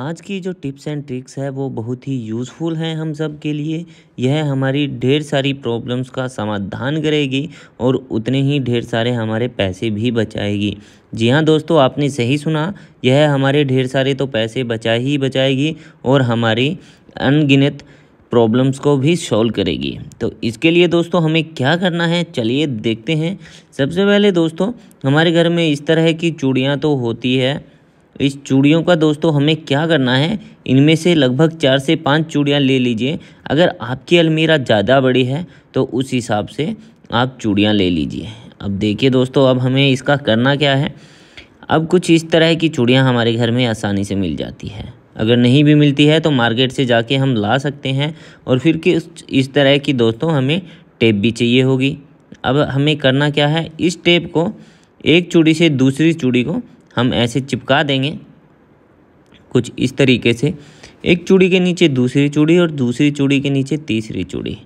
आज की जो टिप्स एंड ट्रिक्स है वो बहुत ही यूज़फुल हैं हम सब के लिए यह हमारी ढेर सारी प्रॉब्लम्स का समाधान करेगी और उतने ही ढेर सारे हमारे पैसे भी बचाएगी जी हाँ दोस्तों आपने सही सुना यह हमारे ढेर सारे तो पैसे बचा ही बचाएगी और हमारी अनगिनत प्रॉब्लम्स को भी सॉल्व करेगी तो इसके लिए दोस्तों हमें क्या करना है चलिए देखते हैं सबसे पहले दोस्तों हमारे घर में इस तरह की चूड़ियाँ तो होती है इस चूड़ियों का दोस्तों हमें क्या करना है इनमें से लगभग चार से पाँच चूड़ियाँ ले लीजिए अगर आपकी अलमीरा ज़्यादा बड़ी है तो उस हिसाब से आप चूड़ियाँ ले लीजिए अब देखिए दोस्तों अब हमें इसका करना क्या है अब कुछ इस तरह की चूड़ियाँ हमारे घर में आसानी से मिल जाती है अगर नहीं भी मिलती है तो मार्केट से जाके हम ला सकते हैं और फिर कि इस तरह की दोस्तों हमें टेप भी चाहिए होगी अब हमें करना क्या है इस टेप को एक चूड़ी से दूसरी चूड़ी को हम ऐसे चिपका देंगे कुछ इस तरीके से एक चूड़ी के नीचे दूसरी चूड़ी और दूसरी चूड़ी के नीचे तीसरी चूड़ी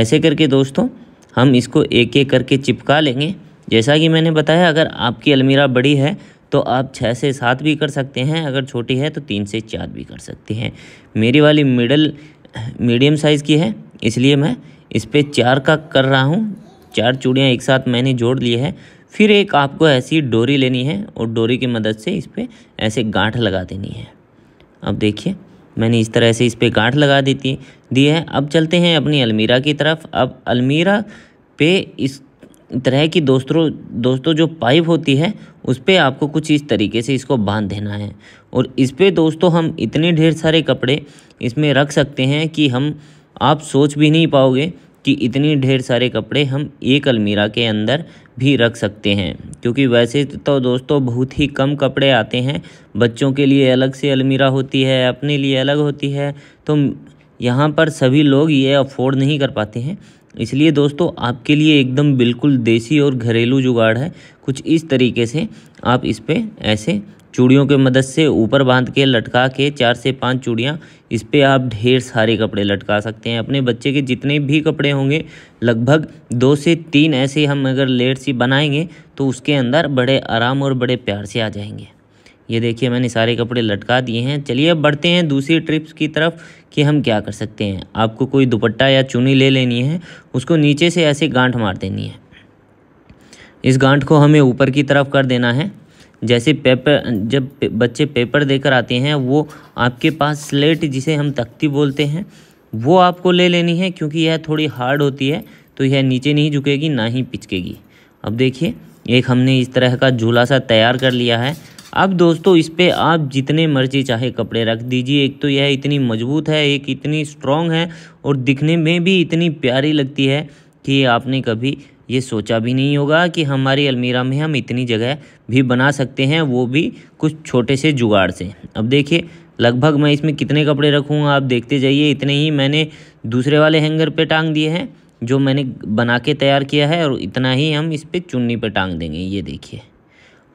ऐसे करके दोस्तों हम इसको एक एक करके चिपका लेंगे जैसा कि मैंने बताया अगर आपकी अलमीरा बड़ी है तो आप छः से सात भी कर सकते हैं अगर छोटी है तो तीन से चार भी कर सकते हैं मेरी वाली मिडल मीडियम साइज़ की है इसलिए मैं इस पर चार का कर रहा हूँ चार चूड़ियाँ एक साथ मैंने जोड़ ली है फिर एक आपको ऐसी डोरी लेनी है और डोरी की मदद से इस पर ऐसे गांठ लगा देनी है अब देखिए मैंने इस तरह से इस पर गांठ लगा दी थी दी है अब चलते हैं अपनी अलमीरा की तरफ अब अलमीरा पे इस तरह की दोस्तों दोस्तों जो पाइप होती है उस पर आपको कुछ इस तरीके से इसको बांध देना है और इस पर दोस्तों हम इतने ढेर सारे कपड़े इसमें रख सकते हैं कि हम आप सोच भी नहीं पाओगे कि इतनी ढेर सारे कपड़े हम एक अलमीरा के अंदर भी रख सकते हैं क्योंकि वैसे तो दोस्तों बहुत ही कम कपड़े आते हैं बच्चों के लिए अलग से अलमीरा होती है अपने लिए अलग होती है तो यहाँ पर सभी लोग ये अफोर्ड नहीं कर पाते हैं इसलिए दोस्तों आपके लिए एकदम बिल्कुल देसी और घरेलू जुगाड़ है कुछ इस तरीके से आप इस पर ऐसे चूड़ियों के मदद से ऊपर बांध के लटका के चार से पांच चूड़ियाँ इस पर आप ढेर सारे कपड़े लटका सकते हैं अपने बच्चे के जितने भी कपड़े होंगे लगभग दो से तीन ऐसे हम अगर लेट सी बनाएंगे तो उसके अंदर बड़े आराम और बड़े प्यार से आ जाएंगे ये देखिए मैंने सारे कपड़े लटका दिए हैं चलिए अब बढ़ते हैं दूसरी ट्रिप्स की तरफ कि हम क्या कर सकते हैं आपको कोई दुपट्टा या चुनी ले लेनी है उसको नीचे से ऐसे गांठ मार देनी है इस गांठ को हमें ऊपर की तरफ कर देना है जैसे पेपर जब बच्चे पेपर देकर आते हैं वो आपके पास स्लेट जिसे हम तख्ती बोलते हैं वो आपको ले लेनी है क्योंकि यह थोड़ी हार्ड होती है तो यह नीचे नहीं झुकेगी ना ही पिचकेगी अब देखिए एक हमने इस तरह का झूला सा तैयार कर लिया है अब दोस्तों इस पर आप जितने मर्जी चाहे कपड़े रख दीजिए एक तो यह इतनी मजबूत है एक इतनी स्ट्रॉन्ग है और दिखने में भी इतनी प्यारी लगती है कि आपने कभी ये सोचा भी नहीं होगा कि हमारी अलमीरा में हम इतनी जगह भी बना सकते हैं वो भी कुछ छोटे से जुगाड़ से अब देखिए लगभग मैं इसमें कितने कपड़े रखूँगा आप देखते जाइए इतने ही मैंने दूसरे वाले हैंगर पर टांग दिए हैं जो मैंने बना के तैयार किया है और इतना ही हम इस पर चुन्नी पर टांग देंगे ये देखिए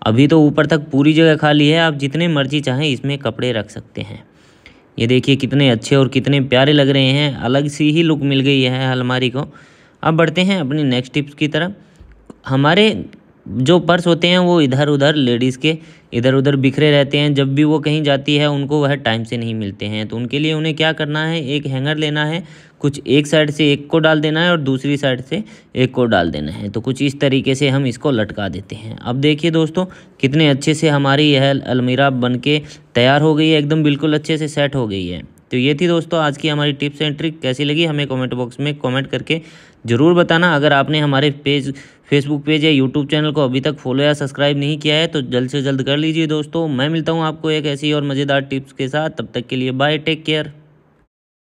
अभी तो ऊपर तक पूरी जगह खाली है आप जितने मर्जी चाहें इसमें कपड़े रख सकते हैं ये देखिए कितने अच्छे और कितने प्यारे लग रहे हैं अलग सी ही लुक मिल गई है अलमारी को अब बढ़ते हैं अपनी नेक्स्ट टिप्स की तरफ हमारे जो पर्स होते हैं वो इधर उधर लेडीज़ के इधर उधर बिखरे रहते हैं जब भी वो कहीं जाती है उनको वह टाइम से नहीं मिलते हैं तो उनके लिए उन्हें क्या करना है एक हैंगर लेना है कुछ एक साइड से एक को डाल देना है और दूसरी साइड से एक को डाल देना है तो कुछ इस तरीके से हम इसको लटका देते हैं अब देखिए दोस्तों कितने अच्छे से हमारी यह अलमीरा बन के तैयार हो गई है एकदम बिल्कुल अच्छे से सेट हो गई है तो ये थी दोस्तों आज की हमारी टिप्स एंड ट्रिक कैसी लगी हमें कमेंट बॉक्स में कमेंट करके ज़रूर बताना अगर आपने हमारे पेज फेसबुक पेज या यूट्यूब चैनल को अभी तक फॉलो या सब्सक्राइब नहीं किया है तो जल्द से जल्द कर लीजिए दोस्तों मैं मिलता हूँ आपको एक ऐसी और मज़ेदार टिप्स के साथ तब तक के लिए बाय टेक केयर